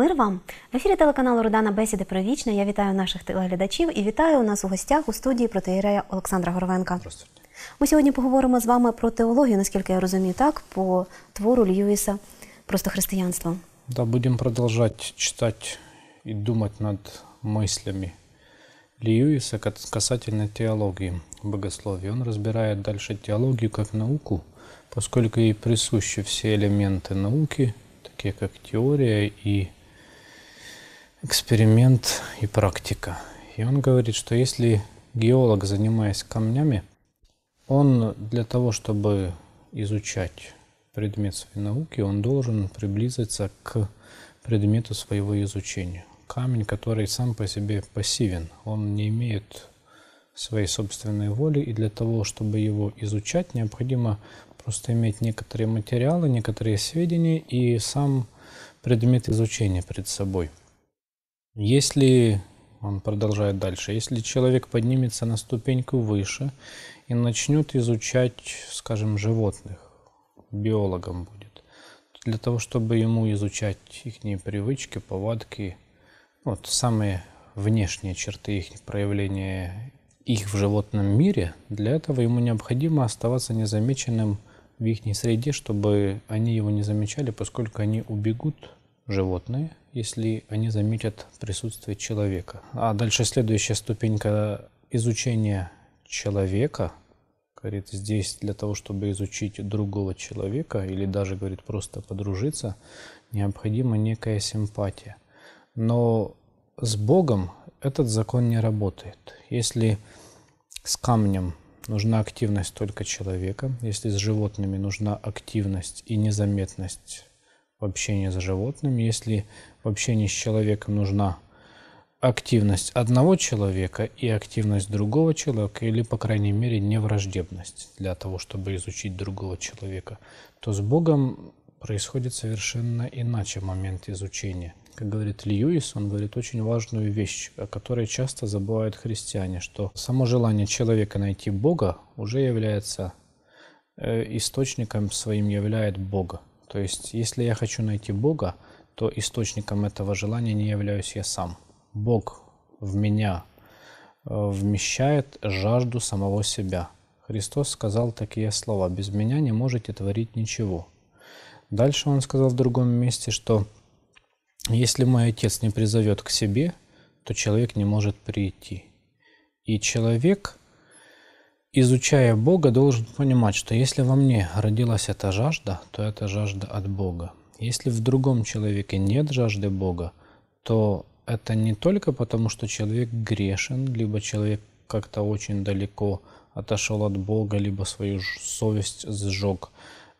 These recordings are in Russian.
Мир вам в ефірі телеканалу Родана Бесіди про вічне. Я вітаю наших телеглядачів і вітаю у нас у гостях у студії протеєрея Олександра Горовенка. Ми сьогодні поговоримо з вами про теологію, наскільки я розумію, так по твору Льюіса просто християнство. Да, будем продолжать читать и думать над мыслями Льюиса касательно теологии, богословия. Он разбирает дальше теологию как науку, поскольку ей присущи все элементы науки, такие как теория и эксперимент и практика. И он говорит, что если геолог, занимаясь камнями, он для того, чтобы изучать предмет своей науки, он должен приблизиться к предмету своего изучения. Камень, который сам по себе пассивен, он не имеет своей собственной воли, и для того, чтобы его изучать, необходимо просто иметь некоторые материалы, некоторые сведения и сам предмет изучения перед собой – если, он продолжает дальше, если человек поднимется на ступеньку выше и начнет изучать, скажем, животных, биологом будет, для того, чтобы ему изучать их привычки, повадки, вот самые внешние черты их проявления их в животном мире, для этого ему необходимо оставаться незамеченным в их среде, чтобы они его не замечали, поскольку они убегут животные, если они заметят присутствие человека. А дальше следующая ступенька изучения человека. Говорит, здесь для того, чтобы изучить другого человека или даже, говорит, просто подружиться, необходима некая симпатия. Но с Богом этот закон не работает. Если с камнем нужна активность только человека, если с животными нужна активность и незаметность в общении с животным. Если в общении с человеком нужна активность одного человека и активность другого человека, или, по крайней мере, невраждебность для того, чтобы изучить другого человека, то с Богом происходит совершенно иначе момент изучения. Как говорит Льюис, он говорит очень важную вещь, о которой часто забывают христиане, что само желание человека найти Бога уже является э, источником своим являет Бога. То есть, если я хочу найти Бога, то источником этого желания не являюсь я сам. Бог в меня э, вмещает жажду самого себя. Христос сказал такие слова «Без меня не можете творить ничего». Дальше он сказал в другом месте, что «Если мой отец не призовет к себе, то человек не может прийти». И человек – изучая Бога, должен понимать, что если во мне родилась эта жажда, то это жажда от Бога. Если в другом человеке нет жажды Бога, то это не только потому, что человек грешен, либо человек как-то очень далеко отошел от Бога, либо свою совесть сжег.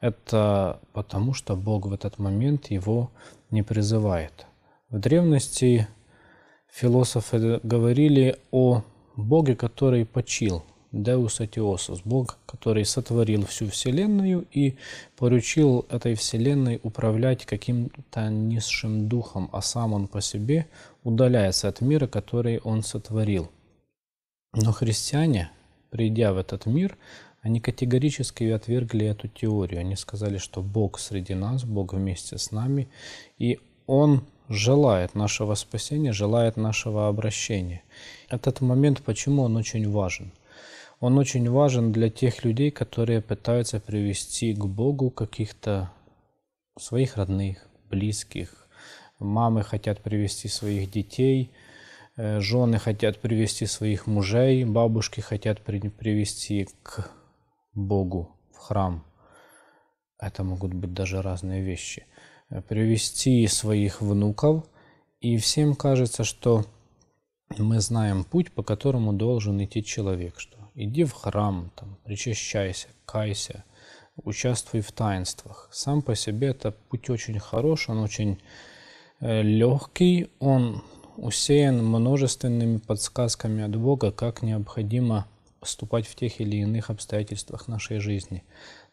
Это потому, что Бог в этот момент его не призывает. В древности философы говорили о Боге, который почил, Deus Etios, Бог, который сотворил всю Вселенную и поручил этой Вселенной управлять каким-то низшим духом, а сам он по себе удаляется от мира, который он сотворил. Но христиане, придя в этот мир, они категорически отвергли эту теорию. Они сказали, что Бог среди нас, Бог вместе с нами, и Он желает нашего спасения, желает нашего обращения. Этот момент, почему он очень важен? он очень важен для тех людей, которые пытаются привести к Богу каких-то своих родных, близких. Мамы хотят привести своих детей, э, жены хотят привести своих мужей, бабушки хотят привести к Богу в храм. Это могут быть даже разные вещи. Э, привести своих внуков, и всем кажется, что мы знаем путь, по которому должен идти человек, что Иди в храм, там, причащайся, кайся, участвуй в таинствах. Сам по себе это путь очень хорош, он очень э, легкий, он усеян множественными подсказками от Бога, как необходимо поступать в тех или иных обстоятельствах нашей жизни.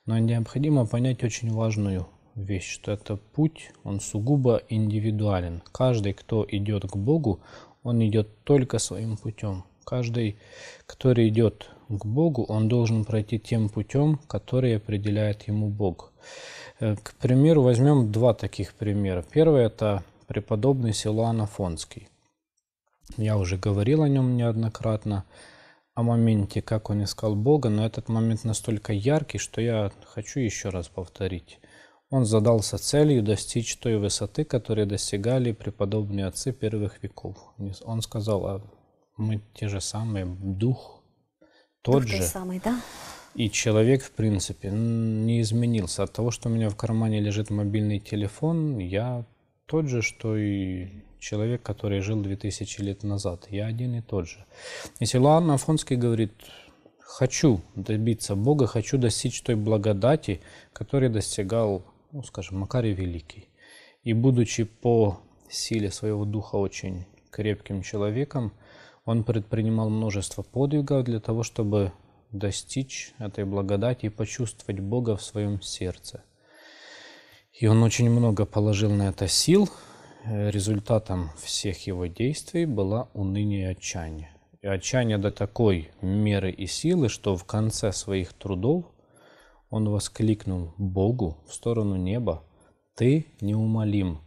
Но необходимо понять очень важную вещь, что это путь, он сугубо индивидуален. Каждый, кто идет к Богу, он идет только своим путем. Каждый, который идет к Богу, он должен пройти тем путем, который определяет ему Бог. Э, к примеру, возьмем два таких примера. Первый – это преподобный Силуан Афонский. Я уже говорил о нем неоднократно, о моменте, как он искал Бога, но этот момент настолько яркий, что я хочу еще раз повторить. Он задался целью достичь той высоты, которую достигали преподобные отцы первых веков. Он сказал, а мы те же самые, дух тот же. самый, да? И человек, в принципе, не изменился. От того, что у меня в кармане лежит мобильный телефон, я тот же, что и человек, который жил 2000 лет назад. Я один и тот же. Если Иоанн Афонский говорит, хочу добиться Бога, хочу достичь той благодати, которую достигал, ну, скажем, Макарий Великий. И будучи по силе своего духа очень крепким человеком, он предпринимал множество подвигов для того, чтобы достичь этой благодати и почувствовать Бога в своем сердце. И он очень много положил на это сил. Результатом всех его действий была уныние и отчаяние. И отчаяние до такой меры и силы, что в конце своих трудов он воскликнул Богу в сторону неба, «Ты неумолим,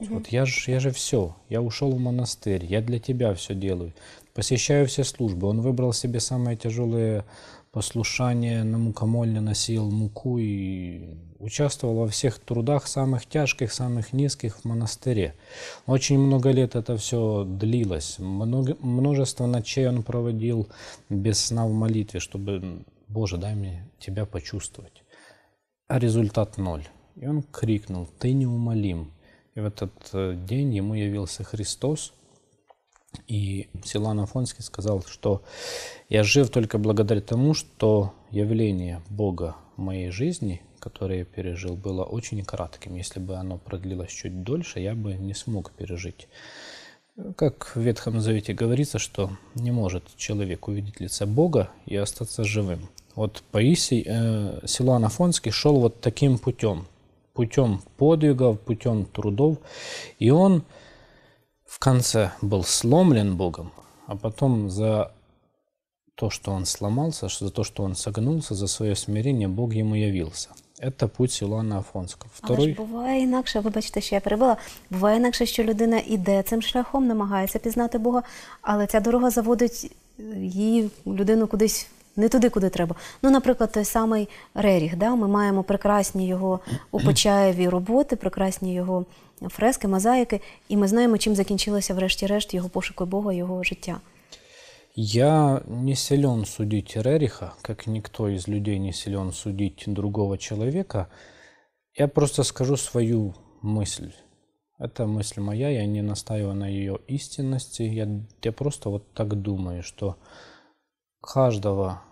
Угу. Вот я же, я же все, я ушел в монастырь, я для тебя все делаю, посещаю все службы. Он выбрал себе самое тяжелое послушание, на мукомольне носил муку и участвовал во всех трудах, самых тяжких, самых низких в монастыре. Очень много лет это все длилось. Много, множество ночей он проводил без сна в молитве, чтобы, Боже, дай мне тебя почувствовать. А результат ноль. И он крикнул, ты неумолим. И в этот э, день ему явился Христос, и Силан Афонский сказал, что я жив только благодаря тому, что явление Бога в моей жизни, которое я пережил, было очень кратким. Если бы оно продлилось чуть дольше, я бы не смог пережить. Как в Ветхом Завете говорится, что не может человек увидеть лица Бога и остаться живым. Вот Паисий, э, Силан Афонский шел вот таким путем. путем подвигов, путем трудов. И он в конце был сломлен Богом, а потом за то, что он сломался, за то, что он согнулся, за свое смирение Бог ему явился. Це путь Силуана Афонського. Второй... Але ж буває інакше, вибачте, що я перебила. Буває інакше, що людина іде цим шляхом, намагається пізнати Бога, але ця дорога заводить її людину кудись не туди, куди треба. Ну, наприклад, той самий Реріг. Да? Ми маємо прекрасні його у роботи, прекрасні його фрески, мозаїки, і ми знаємо, чим закінчилося, врешті-решт, його пошуку Бога, його життя. Я не силен судить Рериха, як ніхто из людей не силен судить другого чоловіка. Я просто скажу свою мысль. Это мысль моя, я не настаиваю на ее истинности. Я, я просто вот так думаю, что каждого,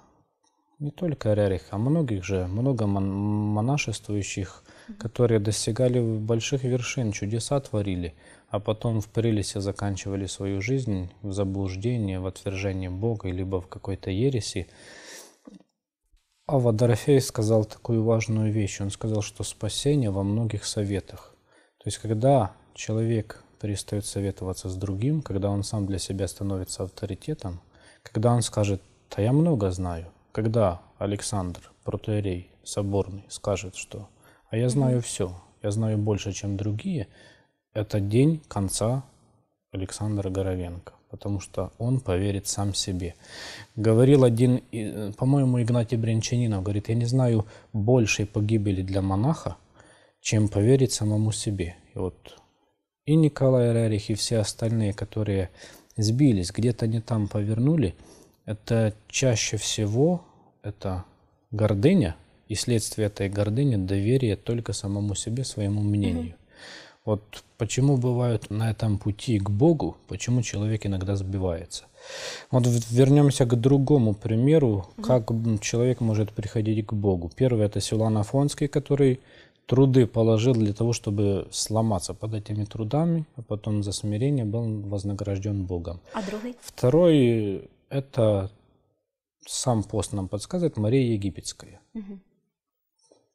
не только Рериха, а многих же, много монашествующих, которые достигали больших вершин, чудеса творили, а потом в прелесе заканчивали свою жизнь в заблуждении, в отвержении Бога, либо в какой-то ереси. А Водорофей сказал такую важную вещь. Он сказал, что спасение во многих советах. То есть, когда человек перестает советоваться с другим, когда он сам для себя становится авторитетом, когда он скажет, да я много знаю. Когда Александр Протоиерей Соборный скажет, что «а я знаю mm-hmm. все, я знаю больше, чем другие», это день конца Александра Горовенко, потому что он поверит сам себе. Говорил один, э, по-моему, Игнатий Брянчанинов, говорит, я не знаю большей погибели для монаха, чем поверить самому себе. И вот и Николай Рерих, и все остальные, которые сбились, где-то не там повернули – это чаще всего это гордыня, и следствие этой гордыни – доверие только самому себе, своему мнению. Mm-hmm. Вот почему бывают на этом пути к Богу, почему человек иногда сбивается. Вот вернемся к другому примеру, mm-hmm. как человек может приходить к Богу. Первый – это Силуан Афонский, который труды положил для того, чтобы сломаться под этими трудами, а потом за смирение был вознагражден Богом. А другой? Второй это сам пост нам подсказывает Мария Египетская, угу.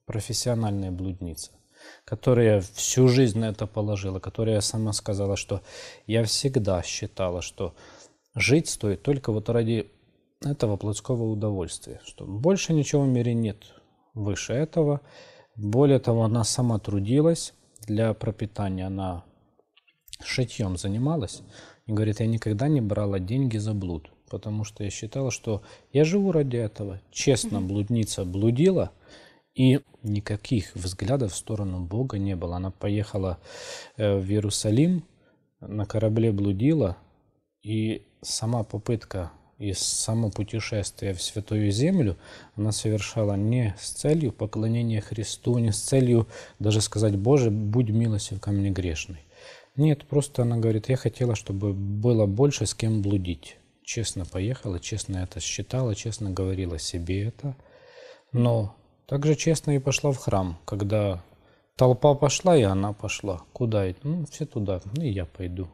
профессиональная блудница, которая всю жизнь на это положила, которая сама сказала, что я всегда считала, что жить стоит только вот ради этого плотского удовольствия, что больше ничего в мире нет выше этого. Более того, она сама трудилась для пропитания, она шитьем занималась. И говорит, я никогда не брала деньги за блуд потому что я считал, что я живу ради этого. Честно, блудница блудила, и никаких взглядов в сторону Бога не было. Она поехала э, в Иерусалим, на корабле блудила, и сама попытка и само путешествие в Святую Землю она совершала не с целью поклонения Христу, не с целью даже сказать «Боже, будь милостив ко мне грешной. Нет, просто она говорит, я хотела, чтобы было больше с кем блудить честно поехала, честно это считала, честно говорила себе это. Но также честно и пошла в храм, когда толпа пошла, и она пошла. Куда это? Ну, все туда, ну и я пойду.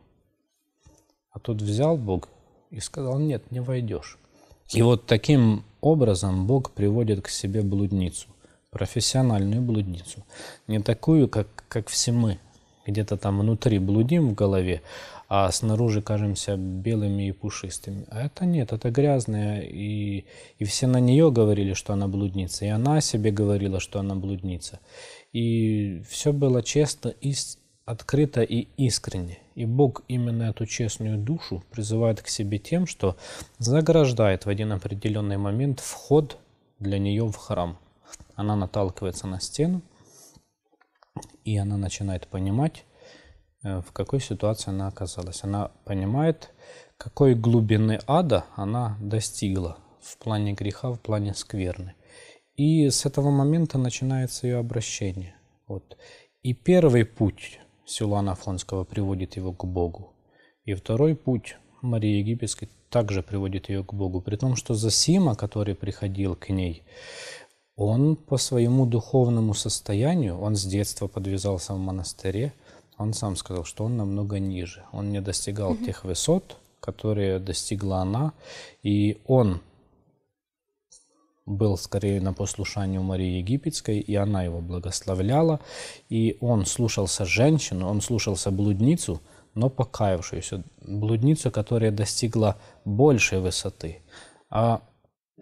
А тут взял Бог и сказал, нет, не войдешь. И вот таким образом Бог приводит к себе блудницу, профессиональную блудницу. Не такую, как, как все мы, где-то там внутри блудим в голове, а снаружи кажемся белыми и пушистыми. А это нет, это грязная, и, и все на нее говорили, что она блудница, и она о себе говорила, что она блудница. И все было честно, и открыто и искренне. И Бог именно эту честную душу призывает к себе тем, что заграждает в один определенный момент вход для нее в храм. Она наталкивается на стену, и она начинает понимать, Э, в какой ситуации она оказалась. Она понимает, какой глубины ада она достигла в плане греха, в плане скверны. И с этого момента начинается ее обращение. Вот. И первый путь Силуана Афонского приводит его к Богу. И второй путь Марии Египетской также приводит ее к Богу. При том, что Засима, который приходил к ней, он по своему духовному состоянию, он с детства подвязался в монастыре, он сам сказал, что он намного ниже. Он не достигал угу. тех высот, которые достигла она, и он был скорее на послушании у Марии Египетской, и она его благословляла, и он слушался женщину, он слушался блудницу, но покаявшуюся, блудницу, которая достигла большей высоты. А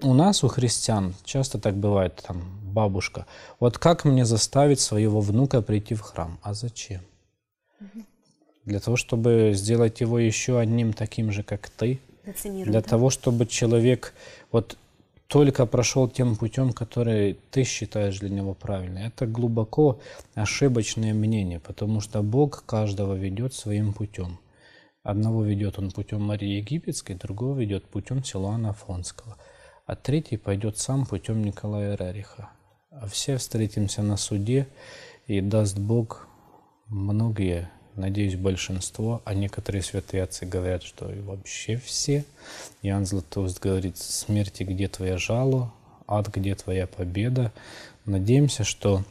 у нас, у христиан, часто так бывает, там, бабушка, вот как мне заставить своего внука прийти в храм? А зачем? для того, чтобы сделать его еще одним таким же, как ты, для того, чтобы человек вот только прошел тем путем, который ты считаешь для него правильным. Это глубоко ошибочное мнение, потому что Бог каждого ведет своим путем. Одного ведет он путем Марии Египетской, другого ведет путем Силуана Афонского, а третий пойдет сам путем Николая Рериха. А все встретимся на суде, и даст Бог, многие, надеюсь, большинство, а некоторые святые отцы говорят, что и вообще все. Иоанн Златоуст говорит, смерти, где твоя жало, ад, где твоя победа. Надеемся, что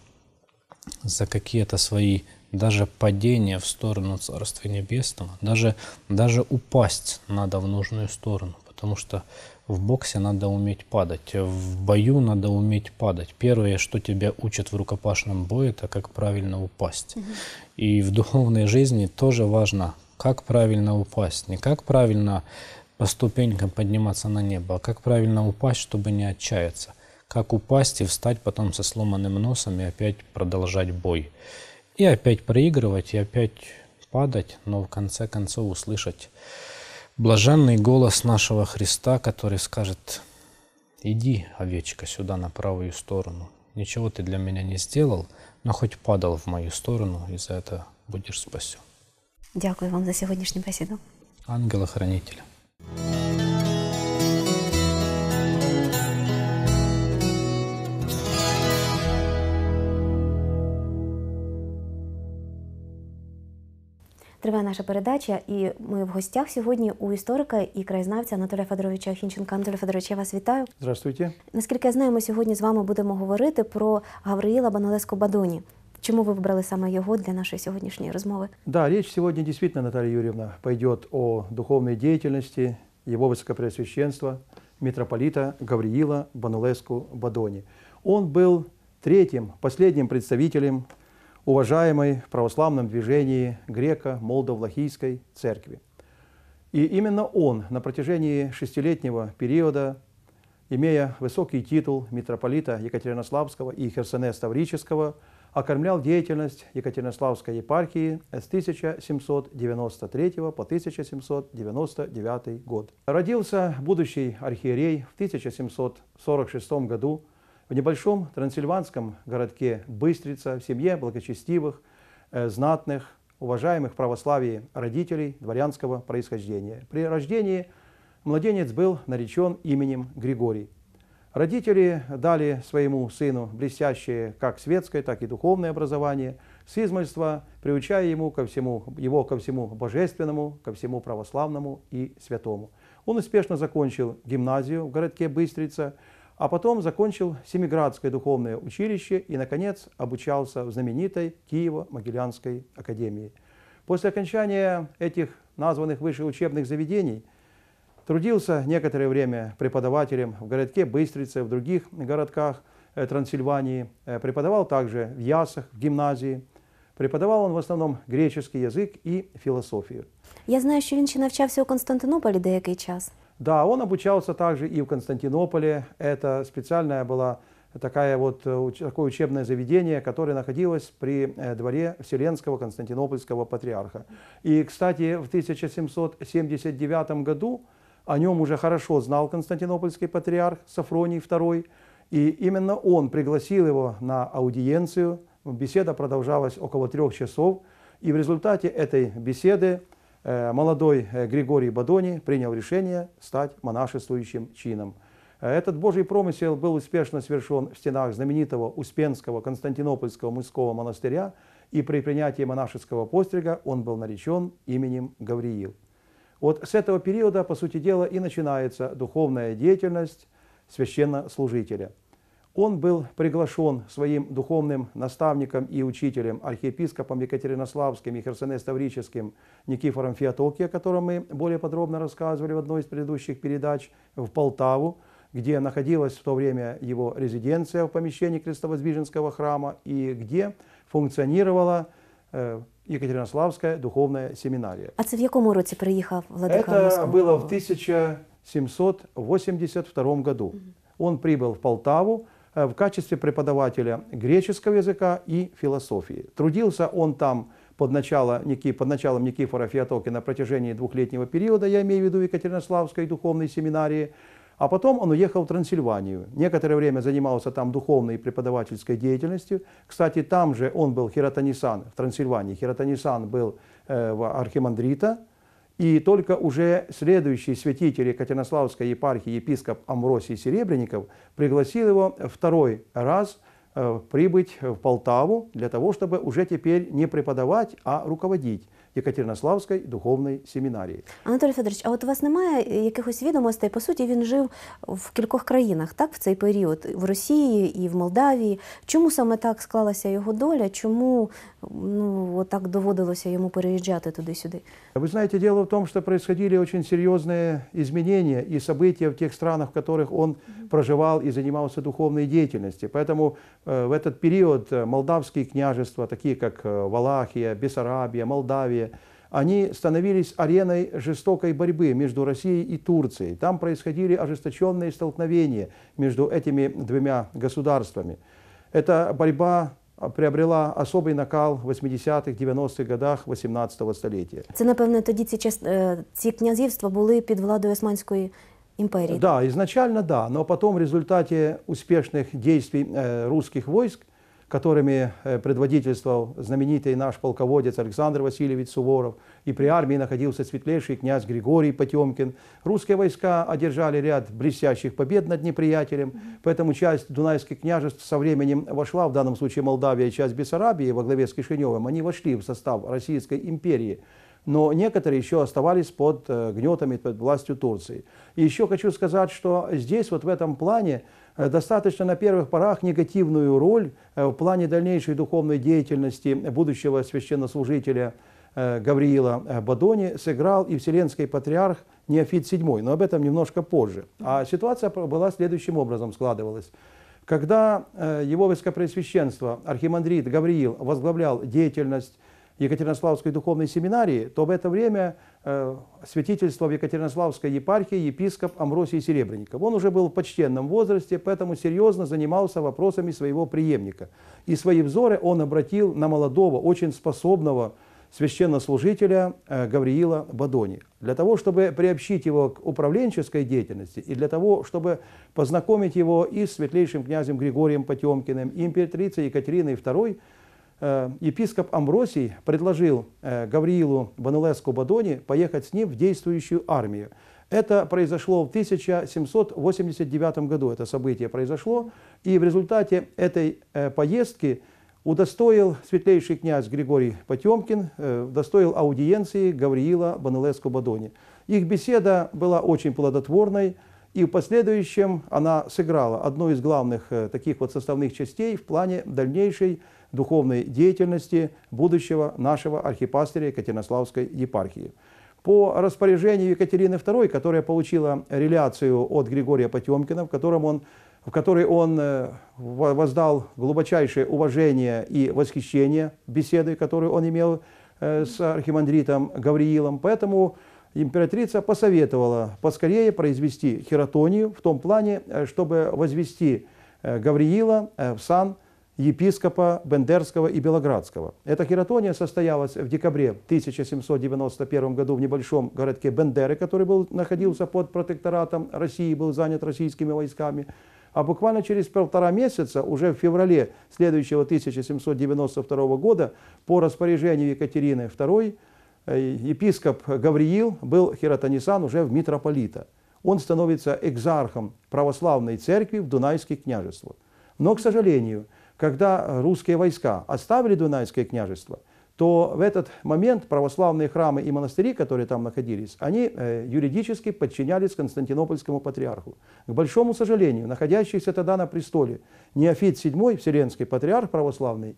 за какие-то свои даже падение в сторону Царства Небесного, даже, даже упасть надо в нужную сторону потому что в боксе надо уметь падать, в бою надо уметь падать. Первое, что тебя учат в рукопашном бою, это как правильно упасть. Угу. И в духовной жизни тоже важно, как правильно упасть, не как правильно по ступенькам подниматься на небо, а как правильно упасть, чтобы не отчаяться, как упасть и встать потом со сломанным носом и опять продолжать бой. И опять проигрывать, и опять падать, но в конце концов услышать блаженный голос нашего Христа, который скажет, иди, овечка, сюда на правую сторону. Ничего ты для меня не сделал, но хоть падал в мою сторону, и за это будешь спасен. Дякую вам за сьогоднішню беседу. ангела хранитель Триває наша передача, і ми в гостях сьогодні у історика і краєзнавця Анатолія Федоровича Хінченка. Анатолій Федорович, я вас вітаю. Здравствуйте. Наскільки я знаю, ми сьогодні з вами будемо говорити про Гавриїла Баналеско Бадоні. Чому вы выбрали саме його для нашої сьогоднішньої розмови? Да, річ сьогодні действительно, Наталія Юрьевна, пойдет о духовной деятельности его высокопреосвященства, митрополита Гавриила Банулеску Бадони. Он був третім последним представителем уважаемой православном движении греко молдо церкви. И именно он на протяжении шестилетнего периода, имея высокий титул митрополита Екатеринославского и Херсонес-Таврического, окормлял деятельность Екатеринославской епархии с 1793 по 1799 год. Родился будущий архиерей в 1746 году в небольшом трансильванском городке Быстрица в семье благочестивых, э, знатных, уважаемых православии родителей дворянского происхождения. При рождении младенец был наречен именем Григорий. Родители дали своему сыну блестящее как светское, так и духовное образование, с измольства приучая ему ко всему, его ко всему божественному, ко всему православному и святому. Он успешно закончил гимназию в городке Быстрица, а потом закончил Семиградское духовное училище и, наконец, обучался в знаменитой Киево-Могилянской академии. После окончания этих названных выше учебных заведений трудился некоторое время преподавателем в городке Быстрице, в других городках э, Трансильвании, э, преподавал также в Ясах, в гимназии, Преподавав он в основном греческий язык и философию. Я знаю, что он ще навчався у Константинополі деякий час. Да, он обучался также и в Константинополе. Это специальное было такая вот, э, такое учебное заведение, которое находилось при э, дворе Вселенского Константинопольского патриарха. И, кстати, в 1779 году о нем уже хорошо знал константинопольский патриарх Сафроний II, и именно он пригласил его на аудиенцию. Беседа продолжалась около трех часов, и в результате этой беседы Э, молодой э, Григорий Бадони принял решение стать монашествующим чином. Э, этот божий промысел был успешно совершен в стенах знаменитого Успенского Константинопольского мужского монастыря, и при принятии монашеского пострига он был наречен именем Гавриил. Вот с этого периода, по сути дела, и начинается духовная деятельность священнослужителя – он был приглашен своим духовным наставником и учителем, архиепископом Екатеринославским и Херсонес-Таврическим Никифором Феотоки, о котором мы более подробно рассказывали в одной из предыдущих передач, в Полтаву, где находилась в то время его резиденция в помещении Крестовоздвиженского храма и где функционировала э, Екатеринославская духовная семинария. А це в якому році приїхав владика Это Москву? было в 1782 году. Он прибыл в Полтаву, Э, в качестве преподавателя греческого языка и философии. Трудился он там под, начало, под началом Никифора Феотоки на протяжении двухлетнего периода, я имею в виду Екатеринославской духовной семинарии, а потом он уехал в Трансильванию. Некоторое время занимался там духовной и преподавательской деятельностью. Кстати, там же он был хиротонисан, в Трансильвании. Хиротонисан был э, архимандрита, и только уже следующий святитель Екатеринославской епархии епископ Амросий Серебренников пригласил его второй раз э, прибыть в Полтаву для того, чтобы уже теперь не преподавать, а руководить. Єкатеринославської духовной семинарии. Анатолий Федорович, а вот у вас немає якихось відомостей? По суті, він жив в кількох країнах, так, в цей період в Росії і в Молдавії. Чому саме так склалася його доля? Чому ну так доводилося йому переїжджати туди-сюди? Ви знаєте, дело в тому, що происходили очень серйозні изменения і события в тих странах, в которых он проживал и занимался духовной деятельностью. Поэтому э, в этот период э, молдавские княжества, такие как э, Валахия, Бессарабия, Молдавия, они становились ареной жестокой борьбы между Россией и Турцией. Там происходили ожесточенные столкновения между этими двумя государствами. Эта борьба а, Приобрела особый накал в 80-х, 90-х годах 18-го століття. Це напевне тоді ці час ці князівства були під владою Османської империи. Да, изначально да, но потом в результате успешных действий э, русских войск которыми э, предводительствовал знаменитый наш полководец Александр Васильевич Суворов, и при армии находился светлейший князь Григорий Потемкин. Русские войска одержали ряд блестящих побед над неприятелем, поэтому часть Дунайских княжеств со временем вошла, в данном случае Молдавия часть Бессарабии во главе с Кишиневым, они вошли в состав Российской империи но некоторые еще оставались под э, гнетами, под властью Турции. И еще хочу сказать, что здесь вот в этом плане э, достаточно на первых порах негативную роль э, в плане дальнейшей духовной деятельности будущего священнослужителя Гавриила Бадони сыграл и Вселенский патриарх Неофит VII, но об этом немножко позже. А ситуация была следующим образом складывалась. Когда его Высокопреосвященство архимандрит Гавриил возглавлял деятельность Екатеринославской духовной семинарии, то в это время э, святительство в Екатеринославской епархии епископ Амросий Серебренников. Он уже был в почтенном возрасте, поэтому серьезно занимался вопросами своего преемника. И свои взоры он обратил на молодого, очень способного священнослужителя э, Гавриила Бадони. Для того, чтобы приобщить его к управленческой деятельности и для того, чтобы познакомить его и с светлейшим князем Григорием Потемкиным, и императрицей Екатериной II, Э, епископ Амбросий предложил э, Гавриилу Банелеску Бадони поехать с ним в действующую армию. Это произошло в 1789 году, это событие произошло, и в результате этой э, поездки удостоил светлейший князь Григорий Потемкин, удостоил аудиенции Гавриила Банелеску Бадони. Их беседа была очень плодотворной, и в последующем она сыграла одну из главных таких вот составных частей в плане дальнейшей духовной деятельности будущего нашего архипастыря Екатеринославской епархии. По распоряжению Екатерины II, которая получила реляцию от Григория Потемкина, в, котором он, в которой он э, воздал глубочайшее уважение и восхищение беседы, которую он имел э, с архимандритом Гавриилом. Поэтому императрица посоветовала поскорее произвести хиротонию в том плане, э, чтобы возвести Гавриила в сан епископа Бендерского и Белоградского. Эта хиротония состоялась в декабре 1791 году в небольшом городке Бендеры, который был, находился под протекторатом России, был занят российскими войсками. А буквально через полтора месяца, уже в феврале следующего 1792 года, по распоряжению Екатерины II, э, епископ Гавриил был хератонисан уже в митрополита. Он становится экзархом православной церкви в Дунайских княжествах. Но, к сожалению, когда русские войска оставили Дунайское княжество, то в этот момент православные храмы и монастыри, которые там находились, они э, юридически подчинялись Константинопольскому патриарху. К большому сожалению, находящийся тогда на престоле Неофит VII, Вселенский патриарх православный,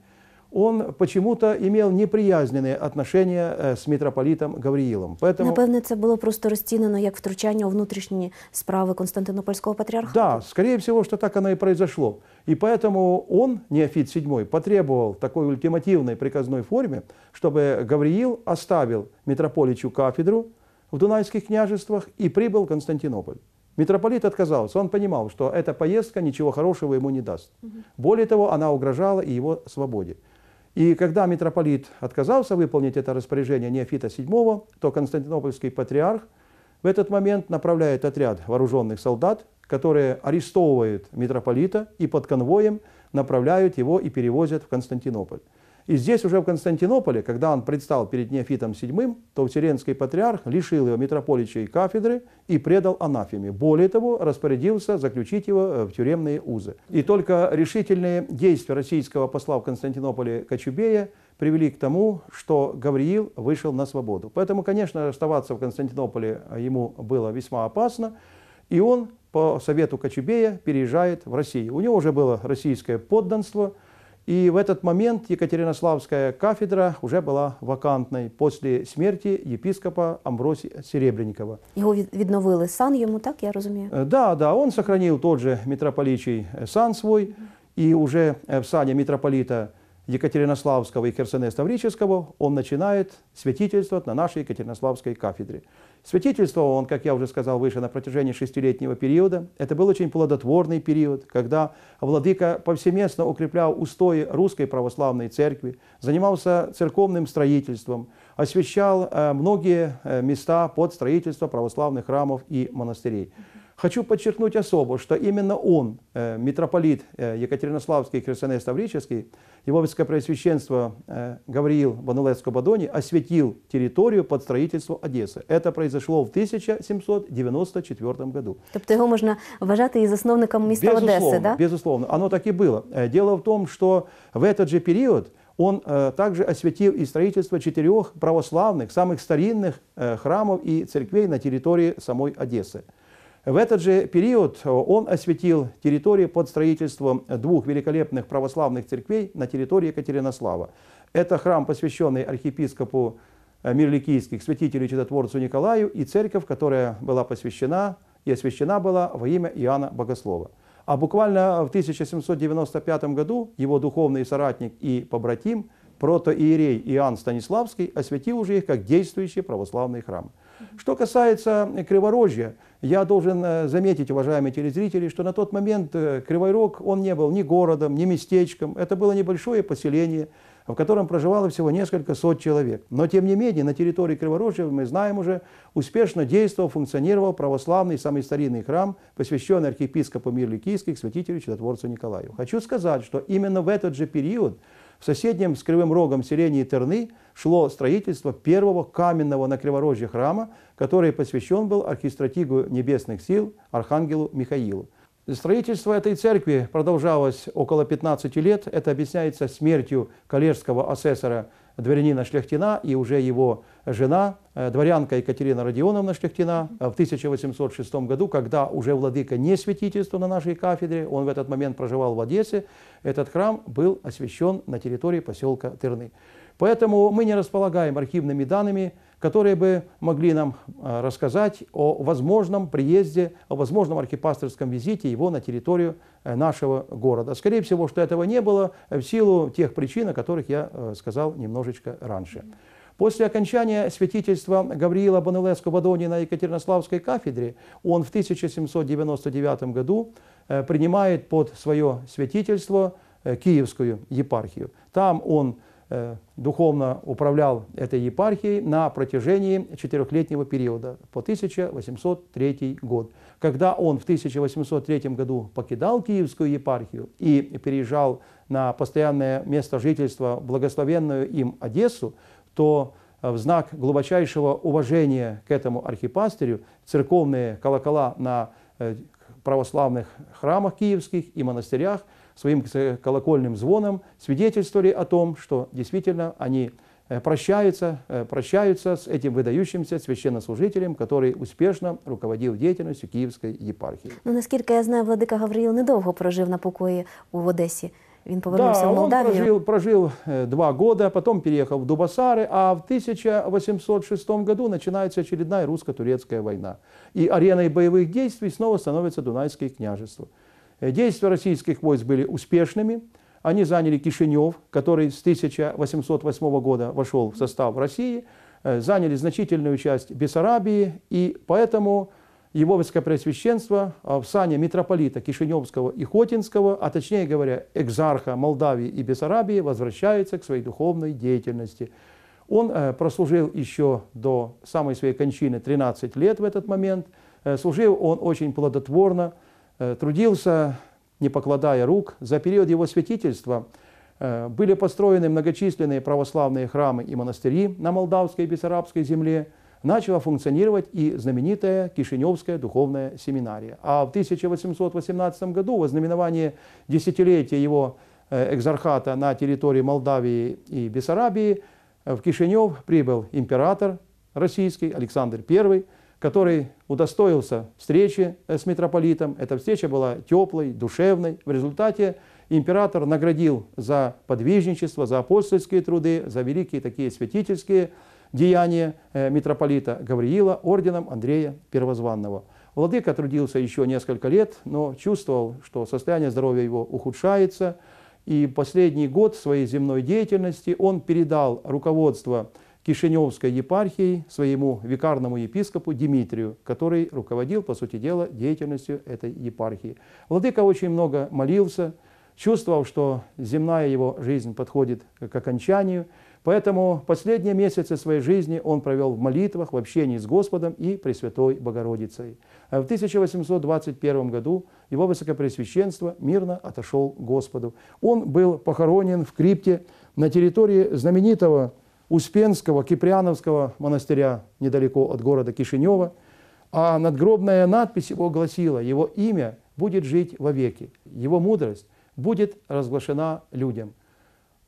он почему-то имел неприязненные отношения э, с митрополитом Гавриилом, Поэтому... Напевне, это было просто розцінено как втручание у внутренние справы Константинопольского патриарха. Да, скорее всего, что так оно и произошло. И поэтому он, Неофит VII, потребовал такой ультимативной приказной форме, чтобы Гавриил оставил митрополичу кафедру в Дунайских княжествах и прибыл в Константинополь. Митрополит отказался. Он понимал, что эта поездка ничего хорошего ему не даст. Более того, она угрожала и его свободе. И когда митрополит отказался выполнить это распоряжение Неофита VII, то константинопольский патриарх в этот момент направляет отряд вооруженных солдат, которые арестовывают митрополита и под конвоем направляют его и перевозят в Константинополь. И здесь уже в Константинополе, когда он предстал перед Неофитом VII, то Вселенский патриарх лишил его митрополичьей кафедры и предал анафеме. Более того, распорядился заключить его э, в тюремные узы. И только решительные действия российского посла в Константинополе Кочубея привели к тому, что Гавриил вышел на свободу. Поэтому, конечно, оставаться в Константинополе э, ему было весьма опасно, и он по совету Кочубея переезжает в Россию. У него уже было российское подданство – и в этот момент Екатеринославская кафедра уже была вакантной после смерти епископа Амбросия Серебренникова. Его відновили сан ему, так я разумею? Э, да, да, он сохранил тот же митрополичий э, сан свой, и уже э, в сане митрополита Екатеринославского и Херсонеставрического он начинает святительствовать на нашей Екатеринославской кафедре. Святительствовал он, как я уже сказал выше, на протяжении шестилетнего периода. Это был очень плодотворный период, когда владыка повсеместно укреплял устои русской православной церкви, занимался церковным строительством, освещал э, многие э, места под строительство православных храмов и монастырей. Хочу подчеркнуть особо, что именно он, э, митрополит э, Екатеринославский Херсонес Таврический, его высокопреосвященство э, Гавриил Банулецко Бадони осветил территорию под строительство Одессы. Это произошло в 1794 году. Тобто його можна вважати і засновником міста безусловно, Одессы, да? Безусловно, оно так и было. Дело в том, что в этот же период он э, также осветил и строительство четырех православных, самых старинных э, храмов и церквей на территории самой Одессы. В этот же период э, он осветил территории под строительством двух великолепных православных церквей на территории Екатеринослава. Это храм, посвященный архиепископу э, Мирликийских, святителю чудотворцу Николаю, и церковь, которая была посвящена и освящена была во имя Иоанна Богослова. А буквально в 1795 году его духовный соратник и побратим, протоиерей Иоанн Станиславский, осветил уже их как действующий православный храм. Что касается Криворожья – я должен э, заметить, уважаемые телезрители, что на тот момент э, Кривой Рог, он не был ни городом, ни местечком. Это было небольшое поселение, в котором проживало всего несколько сот человек. Но, тем не менее, на территории Криворожья, мы знаем уже, успешно действовал, функционировал православный, самый старинный храм, посвященный архиепископу Мирликийских, святителю чудотворцу Николаю. Хочу сказать, что именно в этот же период в соседнем с Кривым Рогом селении Терны шло строительство первого каменного на Криворожье храма, который посвящен был архистратигу небесных сил Архангелу Михаилу. Строительство этой церкви продолжалось около 15 лет. Это объясняется смертью коллежского асессора дворянина Шляхтина и уже его жена, э, дворянка Екатерина Родионовна Шляхтина, в 1806 году, когда уже владыка не святительства на нашей кафедре, он в этот момент проживал в Одессе, этот храм был освящен на территории поселка Тырны. Поэтому мы не располагаем архивными данными, которые бы могли нам а, рассказать о возможном приезде, о возможном архипасторском визите его на территорию э, нашего города. Скорее всего, что этого не было э, в силу тех причин, о которых я э, сказал немножечко раньше. После окончания святительства Гавриила Банылевского Дони на Екатеринославской кафедре он в 1799 году принимает под свое святительство Киевскую епархию. Там он Э, духовно управлял этой епархией на протяжении четырехлетнего периода по 1803 год. Когда он в 1803 году покидал Киевскую епархию и переезжал на постоянное место жительства, благословенную им Одессу, то э, в знак глубочайшего уважения к этому архипастырю церковные колокола на э, православных храмах киевских и монастырях – своим э, колокольным звоном свидетельствовали о том, что действительно они э, прощаются, э, прощаются с этим выдающимся священнослужителем, который успешно руководил деятельностью киевской епархии. Но ну, насколько я знаю, владыка Гавриїл недолго прожил на покое в Одессе. Він повернувся да, в Молдавію. Прожив, прожив два года, потом переехал в Дубасары, а в 1806 году начинается очередная русско-турецкая война. И ареной боевых действий снова становится Дунайское княжество. Э, действия российских войск были успешными. Они заняли Кишинев, который с 1808 года вошел в состав России, э, заняли значительную часть Бессарабии, и поэтому его Высокопреосвященство э, в сане митрополита Кишиневского и Хотинского, а точнее говоря, экзарха Молдавии и Бессарабии, возвращается к своей духовной деятельности. Он прослужил еще до самой своей кончины 13 лет в этот момент. Служил он очень плодотворно, Э, трудился, не покладая рук. За период его святительства э, были построены многочисленные православные храмы и монастыри на молдавской и бессарабской земле, начала функционировать и знаменитая Кишиневская духовная семинария. А в 1818 году, во знаменование десятилетия его э, экзархата на территории Молдавии и Бессарабии, в Кишинев прибыл император российский Александр I, который удостоился встречи э, с митрополитом. Эта встреча была теплой, душевной. В результате император наградил за подвижничество, за апостольские труды, за великие такие святительские деяния э, митрополита Гавриила орденом Андрея Первозванного. Владыка трудился еще несколько лет, но чувствовал, что состояние здоровья его ухудшается, и последний год своей земной деятельности он передал руководство Кишиневской епархией своему викарному епископу Дмитрию, который руководил, по сути дела, деятельностью этой епархии. Владыка очень много молился, чувствовал, что земная его жизнь подходит к окончанию, поэтому последние месяцы своей жизни он провел в молитвах, в общении с Господом и Пресвятой Богородицей. А в 1821 году его Высокопресвященство мирно отошел к Господу. Он был похоронен в крипте на территории знаменитого Успенского Киприановского монастыря недалеко от города Кишинева, а надгробная надпись его гласила «Его имя будет жить вовеки, его мудрость будет разглашена людям,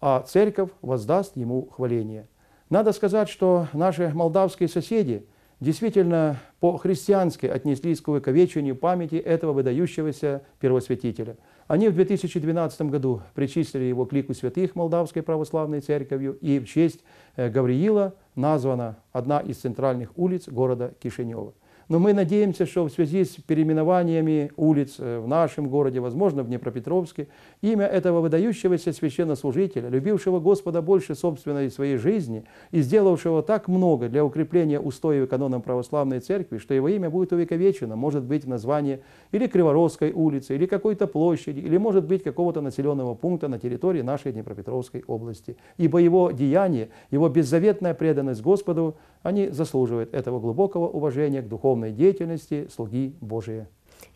а церковь воздаст ему хваление». Надо сказать, что наши молдавские соседи – действительно по-христиански отнеслись к увековечению памяти этого выдающегося первосвятителя. Они в 2012 году причислили его к лику святых Молдавской православной церковью, и в честь э, Гавриила названа одна из центральных улиц города Кишинева. Но мы надеемся, что в связи с переименованиями улиц э, в нашем городе, возможно, в Днепропетровске, имя этого выдающегося священнослужителя, любившего Господа больше собственной своей жизни и сделавшего так много для укрепления устоев и православной церкви, что его имя будет увековечено, может быть, в названии или Криворосской улицы, или какой-то площади, или, может быть, какого-то населенного пункта на территории нашей Днепропетровской области. Ибо его деяния, его беззаветная преданность Господу, они заслуживают этого глубокого уважения к духовному духовної діяльності слуги Божої.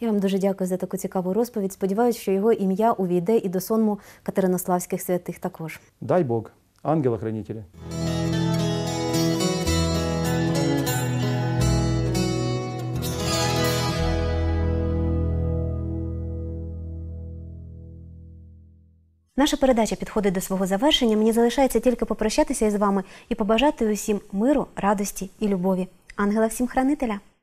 Я вам дуже дякую за таку цікаву розповідь. Сподіваюсь, що його ім'я увійде і до сонму катеринославських святих також. Дай Бог, ангела хранителя Наша передача підходить до свого завершення. Мені залишається тільки попрощатися із вами і побажати усім миру, радості і любові. Ангела всім хранителя.